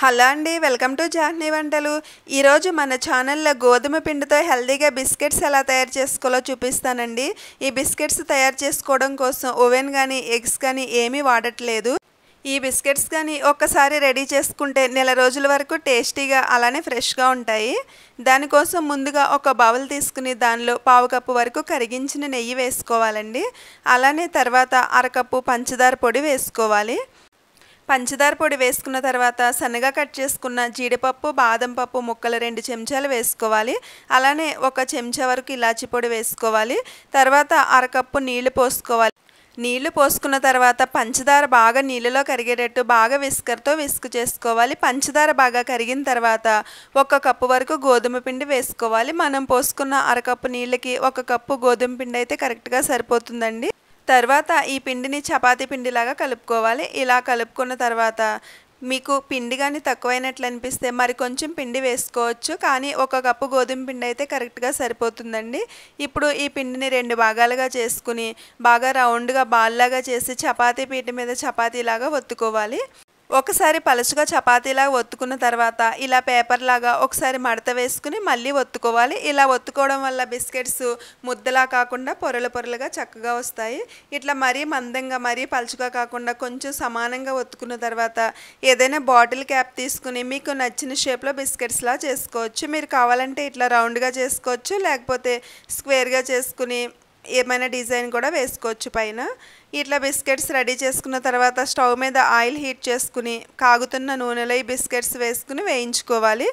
hello అండి welcome to జాహ్నీ వంటలు ఈరోజు మన ఛానల్లో గోధుమ పిండితో హెల్దీగా బిస్కెట్స్ ఎలా తయారు చేసుకోవాలో చూపిస్తానండి ఈ బిస్కెట్స్ తయారు చేసుకోవడం కోసం ఓవెన్ కానీ ఎగ్స్ కానీ ఏమీ వాడట్లేదు ఈ బిస్కెట్స్ కానీ ఒక్కసారి రెడీ చేసుకుంటే నెల రోజుల వరకు టేస్టీగా అలానే ఫ్రెష్గా ఉంటాయి దానికోసం ముందుగా ఒక బౌల్ తీసుకుని దానిలో పావు కప్పు వరకు కరిగించిన నెయ్యి వేసుకోవాలండి అలానే తర్వాత అరకప్పు పంచదార పొడి వేసుకోవాలి పంచదార పొడి వేసుకున్న తర్వాత సన్నగా కట్ చేసుకున్న జీడిపప్పు బాదం పప్పు ముక్కలు రెండు చెంచాలు వేసుకోవాలి అలానే ఒక చెంచా వరకు ఇలాచి పొడి వేసుకోవాలి తర్వాత అరకప్పు నీళ్లు పోసుకోవాలి నీళ్లు పోసుకున్న తర్వాత పంచదార బాగా నీళ్ళలో కరిగేటట్టు బాగా విస్కర్తో విసుకు చేసుకోవాలి పంచదార బాగా కరిగిన తర్వాత ఒక కప్పు వరకు గోధుమ పిండి వేసుకోవాలి మనం పోసుకున్న అరకప్పు నీళ్ళకి ఒక కప్పు గోధుమ పిండి అయితే కరెక్ట్గా సరిపోతుందండి తర్వాత ఈ పిండిని చపాతి పిండిలాగా కలుపుకోవాలి ఇలా కలుపుకున్న తర్వాత మీకు పిండి కానీ తక్కువైనట్లు అనిపిస్తే మరి కొంచెం పిండి వేసుకోవచ్చు కానీ ఒక కప్పు గోధుమ పిండి అయితే కరెక్ట్గా సరిపోతుందండి ఇప్పుడు ఈ పిండిని రెండు భాగాలుగా చేసుకుని బాగా రౌండ్గా బాల్లాగా చేసి చపాతీ పీట మీద చపాతీలాగా ఒత్తుకోవాలి ఒకసారి పలుచుగా చపాతీలా ఒత్తుకున్న తర్వాత ఇలా పేపర్ లాగా ఒకసారి మడత వేసుకుని మళ్ళీ ఒత్తుకోవాలి ఇలా ఒత్తుకోవడం వల్ల బిస్కెట్స్ ముద్దలా కాకుండా పొరలు పొరలుగా చక్కగా వస్తాయి ఇట్లా మరీ మందంగా మరీ పలుచుగా కాకుండా కొంచెం సమానంగా ఒత్తుకున్న తర్వాత ఏదైనా బాటిల్ క్యాప్ తీసుకుని మీకు నచ్చిన షేప్లో బిస్కెట్స్లా చేసుకోవచ్చు మీరు కావాలంటే ఇట్లా రౌండ్గా చేసుకోవచ్చు లేకపోతే స్క్వేర్గా చేసుకుని ఏమైనా డిజైన్ కూడా వేసుకోవచ్చు పైన ఇట్లా బిస్కెట్స్ రెడీ చేసుకున్న తర్వాత స్టవ్ మీద ఆయిల్ హీట్ చేసుకుని కాగుతున్న నూనెలో ఈ బిస్కెట్స్ వేసుకుని వేయించుకోవాలి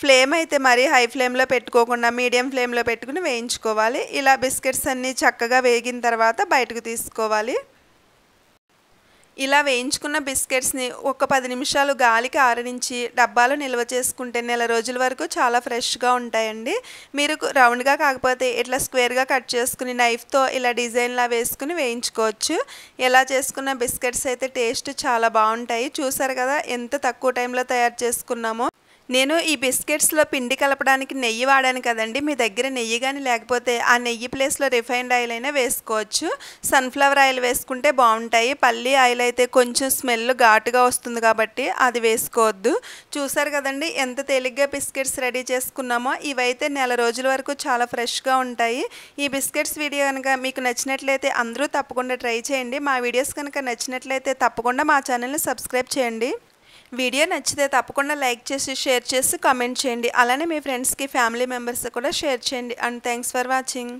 ఫ్లేమ్ అయితే మరీ హై ఫ్లేమ్లో పెట్టుకోకుండా మీడియం ఫ్లేమ్లో పెట్టుకుని వేయించుకోవాలి ఇలా బిస్కెట్స్ అన్నీ చక్కగా వేగిన తర్వాత బయటకు తీసుకోవాలి ఇలా వేయించుకున్న బిస్కెట్స్ని ఒక పది నిమిషాలు గాలికి ఆరడించి డబ్బాలో నిల్వ చేసుకుంటే నెల రోజుల వరకు చాలా ఫ్రెష్గా ఉంటాయండి మీరు రౌండ్గా కాకపోతే ఇట్లా స్క్వేర్గా కట్ చేసుకుని నైఫ్తో ఇలా డిజైన్లా వేసుకుని వేయించుకోవచ్చు ఎలా చేసుకున్న బిస్కెట్స్ అయితే టేస్ట్ చాలా బాగుంటాయి చూసారు కదా ఎంత తక్కువ టైంలో తయారు చేసుకున్నామో నేను ఈ బిస్కెట్స్లో పిండి కలపడానికి నెయ్యి వాడాను కదండి మీ దగ్గర నెయ్యి కానీ లేకపోతే ఆ నెయ్యి ప్లేస్లో రిఫైన్డ్ ఆయిల్ అయినా వేసుకోవచ్చు సన్ఫ్లవర్ ఆయిల్ వేసుకుంటే బాగుంటాయి పల్లీ ఆయిల్ అయితే కొంచెం స్మెల్ ఘాటుగా వస్తుంది కాబట్టి అది వేసుకోవద్దు చూసారు కదండి ఎంత తేలిగ్గా బిస్కెట్స్ రెడీ చేసుకున్నామో ఇవైతే నెల రోజుల వరకు చాలా ఫ్రెష్గా ఉంటాయి ఈ బిస్కెట్స్ వీడియో కనుక మీకు నచ్చినట్లయితే అందరూ తప్పకుండా ట్రై చేయండి మా వీడియోస్ కనుక నచ్చినట్లయితే తప్పకుండా మా ఛానల్ని సబ్స్క్రైబ్ చేయండి వీడియో నచ్చితే తప్పకుండా లైక్ చేసి షేర్ చేసి కామెంట్ చేయండి అలానే మీ ఫ్రెండ్స్కి ఫ్యామిలీ మెంబర్స్ కూడా షేర్ చేయండి అండ్ థ్యాంక్స్ ఫర్ వాచింగ్